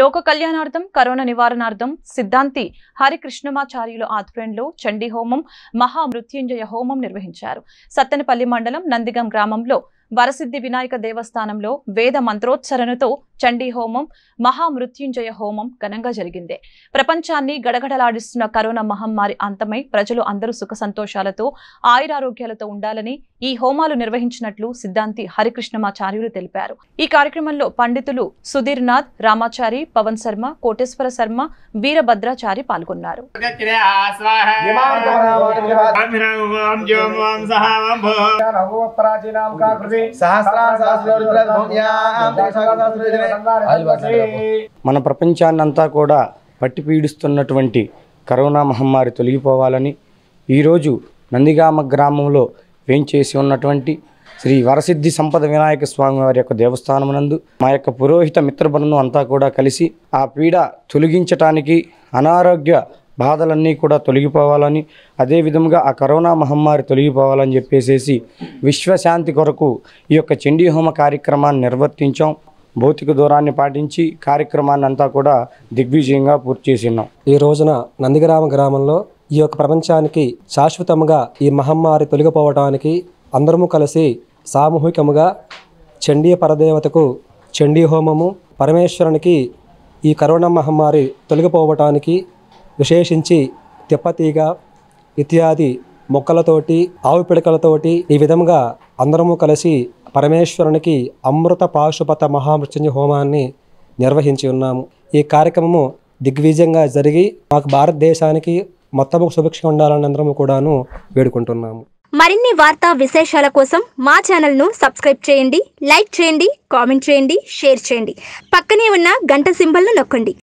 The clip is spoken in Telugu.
లోక కళ్యాణార్థం కరోనా నివారణార్థం సిద్ధాంతి హరికృష్ణమాచార్యులు ఆధ్వర్యంలో చండీ హోమం మహామృత్యుంజయ హోమం నిర్వహించారు సత్తెనపల్లి మండలం నందిగం గ్రామంలో వరసిద్ధి వినాయక దేవస్థానంలో వేద మంత్రోచ్చరణతో చండీ హోమం మహామృత్యుంజయ హోమం ఘనంగా జరిగింది ప్రపంచాన్ని గడగడలాడిస్తున్న కరోనా మహమ్మారి అంతమై ప్రజలు అందరూ సుఖ సంతోషాలతో ఆయురారోగ్యాలతో ఉండాలని ఈ హోమాలు నిర్వహించినట్లు సిద్ధాంతి హరికృష్ణమాచార్యులు తెలిపారు ఈ కార్యక్రమంలో పండితులు సుధీర్ నాథ్ రామాచారి పవన్ శర్మ కోటేశ్వర శర్మ వీరభద్రాచారి పాల్గొన్నారు మన ప్రపంచాన్నంతా కూడా పట్టి పీడిస్తున్నటువంటి కరోనా మహమ్మారి తొలగిపోవాలని ఈరోజు నందిగామ గ్రామంలో వేంచేసి ఉన్నటువంటి శ్రీ వరసిద్ధి సంపద వినాయక స్వామి వారి యొక్క దేవస్థానమునందు నందు మా యొక్క పురోహిత మిత్ర బృందం అంతా కూడా కలిసి ఆ పీడ తొలగించటానికి అనారోగ్య బాధలన్నీ కూడా తొలగిపోవాలని అదేవిధంగా ఆ కరోనా మహమ్మారి తొలగిపోవాలని చెప్పేసేసి విశ్వశాంతి కొరకు ఈ యొక్క చండీ హోమ కార్యక్రమాన్ని నిర్వర్తించాం భౌతిక దూరాన్ని పాటించి కార్యక్రమాన్ని అంతా కూడా దిగ్విజయంగా పూర్తి చేసినాం ఈ రోజున నందిగ్రామ గ్రామంలో ఈ యొక్క ప్రపంచానికి శాశ్వతంగా ఈ మహమ్మారి తొలగిపోవటానికి అందరము కలిసి సామూహికముగా చండీ పరదేవతకు చండీ హోమము పరమేశ్వరునికి ఈ కరోనా మహమ్మారి తొలగిపోవటానికి విశేషించి తిప్పతీగ ఇత్యాది మొక్కలతోటి ఆవు పిడకలతోటి ఈ విధంగా అందరము కలిసి పరమేశ్వరునికి అమృత పాశుపత మహామృత్యుంజ హోమాన్ని నిర్వహించి ఉన్నాము ఈ కార్యక్రమము దిగ్విజయంగా జరిగి మాకు భారతదేశానికి మొత్తం శుభక్ష ఉండాలని అందరము కూడాను వేడుకుంటున్నాము మరిన్ని వార్తా విశేషాల కోసం మా ఛానల్ను సబ్స్క్రైబ్ చేయండి లైక్ చేయండి కామెంట్ చేయండి షేర్ చేయండి పక్కనే ఉన్న గంట సింబల్ను నొక్కండి